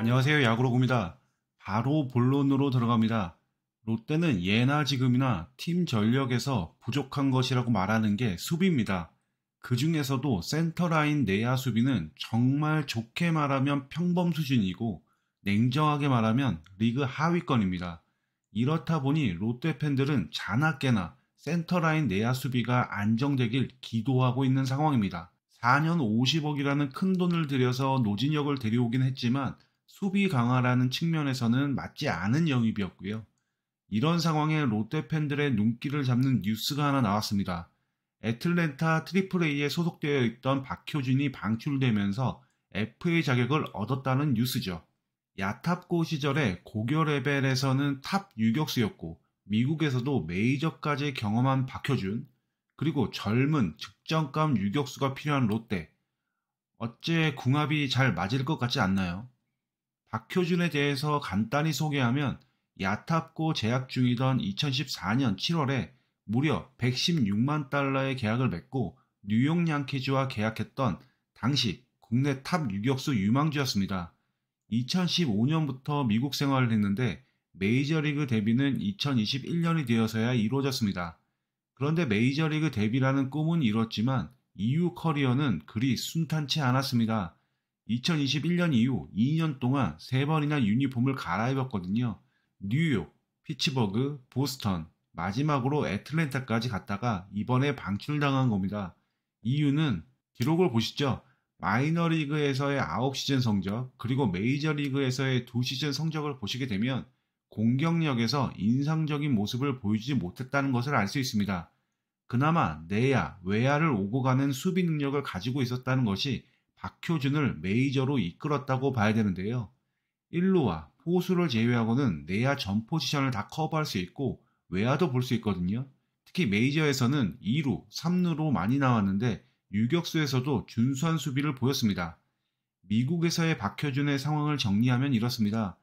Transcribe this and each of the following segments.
안녕하세요. 야구로구니다 바로 본론으로 들어갑니다. 롯데는 예나 지금이나 팀 전력에서 부족한 것이라고 말하는 게 수비입니다. 그 중에서도 센터라인 내야 수비는 정말 좋게 말하면 평범 수준이고 냉정하게 말하면 리그 하위권입니다. 이렇다 보니 롯데 팬들은 자나깨나 센터라인 내야 수비가 안정되길 기도하고 있는 상황입니다. 4년 50억이라는 큰 돈을 들여서 노진혁을 데려오긴 했지만 소비 강화라는 측면에서는 맞지 않은 영입이었고요. 이런 상황에 롯데 팬들의 눈길을 잡는 뉴스가 하나 나왔습니다. 애틀랜타 트리플A에 소속되어 있던 박효준이 방출되면서 FA 자격을 얻었다는 뉴스죠. 야탑고 시절에 고교 레벨에서는 탑 유격수였고 미국에서도 메이저까지 경험한 박효준 그리고 젊은 직전감 유격수가 필요한 롯데 어째 궁합이 잘 맞을 것 같지 않나요? 박효준에 대해서 간단히 소개하면 야탑고 재학 중이던 2014년 7월에 무려 116만 달러의 계약을 맺고 뉴욕 양키즈와 계약했던 당시 국내 탑 유격수 유망주였습니다. 2015년부터 미국 생활을 했는데 메이저리그 데뷔는 2021년이 되어서야 이루어졌습니다. 그런데 메이저리그 데뷔라는 꿈은 이뤘지만 이후 커리어는 그리 순탄치 않았습니다. 2021년 이후 2년 동안 3번이나 유니폼을 갈아입었거든요. 뉴욕, 피츠버그, 보스턴, 마지막으로 애틀랜타까지 갔다가 이번에 방출당한 겁니다. 이유는 기록을 보시죠. 마이너리그에서의 9시즌 성적, 그리고 메이저리그에서의 2시즌 성적을 보시게 되면 공격력에서 인상적인 모습을 보이지 못했다는 것을 알 수 있습니다. 그나마 내야, 외야를 오고 가는 수비 능력을 가지고 있었다는 것이 박효준을 메이저로 이끌었다고 봐야 되는데요. 1루와 포수를 제외하고는 내야 전 포지션을 다 커버할 수 있고 외야도 볼 수 있거든요. 특히 메이저에서는 2루, 3루로 많이 나왔는데 유격수에서도 준수한 수비를 보였습니다. 미국에서의 박효준의 상황을 정리하면 이렇습니다.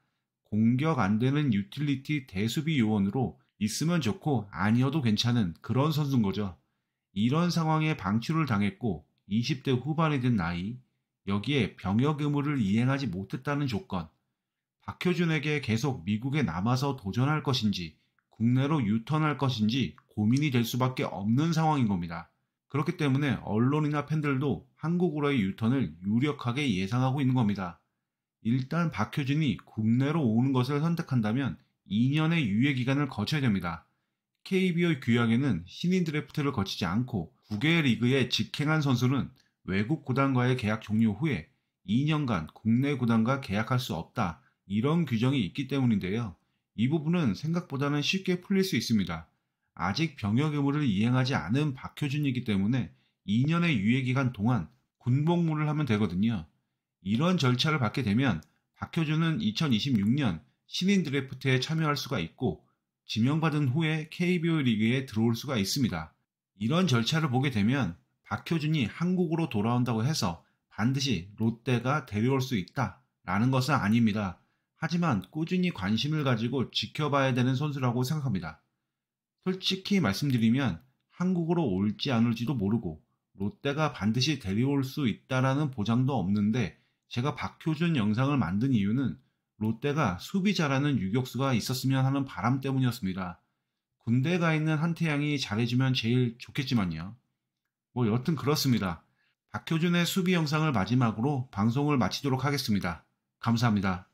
공격 안 되는 유틸리티 대수비 요원으로 있으면 좋고 아니어도 괜찮은 그런 선수인 거죠. 이런 상황에 방출을 당했고 20대 후반이 된 나이, 여기에 병역 의무를 이행하지 못했다는 조건, 박효준에게 계속 미국에 남아서 도전할 것인지 국내로 유턴할 것인지 고민이 될 수밖에 없는 상황인 겁니다. 그렇기 때문에 언론이나 팬들도 한국으로의 유턴을 유력하게 예상하고 있는 겁니다. 일단 박효준이 국내로 오는 것을 선택한다면 2년의 유예 기간을 거쳐야 됩니다. KBO 규약에는 신인 드래프트를 거치지 않고 국외 리그에 직행한 선수는 외국 구단과의 계약 종료 후에 2년간 국내 구단과 계약할 수 없다 이런 규정이 있기 때문인데요. 이 부분은 생각보다는 쉽게 풀릴 수 있습니다. 아직 병역 의무를 이행하지 않은 박효준이기 때문에 2년의 유예 기간 동안 군복무를 하면 되거든요. 이런 절차를 받게 되면 박효준은 2026년 신인 드래프트에 참여할 수가 있고 지명받은 후에 KBO 리그에 들어올 수가 있습니다. 이런 절차를 보게 되면 박효준이 한국으로 돌아온다고 해서 반드시 롯데가 데려올 수 있다라는 것은 아닙니다. 하지만 꾸준히 관심을 가지고 지켜봐야 되는 선수라고 생각합니다. 솔직히 말씀드리면 한국으로 올지 안 올지도 모르고 롯데가 반드시 데려올 수 있다라는 보장도 없는데 제가 박효준 영상을 만든 이유는 롯데가 수비 잘하는 유격수가 있었으면 하는 바람 때문이었습니다. 군대 가 있는 한태양이 잘해주면 제일 좋겠지만요. 뭐 여튼 그렇습니다. 박효준의 수비 영상을 마지막으로 방송을 마치도록 하겠습니다. 감사합니다.